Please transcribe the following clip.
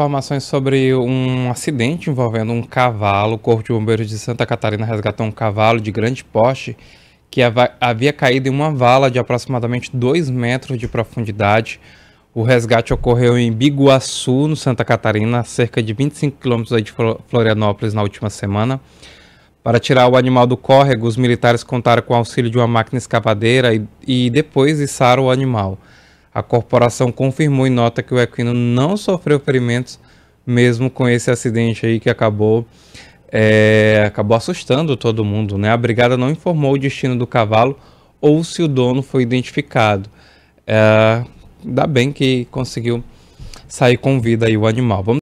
informações sobre um acidente envolvendo um cavalo. O Corpo de Bombeiros de Santa Catarina resgatou um cavalo de grande porte que havia caído em uma vala de aproximadamente 2 metros de profundidade. O resgate ocorreu em Biguaçu, no Santa Catarina, a cerca de 25 quilômetros de Florianópolis, na última semana. Para tirar o animal do córrego, os militares contaram com o auxílio de uma máquina escavadeira e, e depois içaram o animal. A corporação confirmou em nota que o equino não sofreu ferimentos, mesmo com esse acidente aí que acabou é, acabou assustando todo mundo. Né? A brigada não informou o destino do cavalo ou se o dono foi identificado. É, ainda bem que conseguiu sair com vida aí o animal. Vamos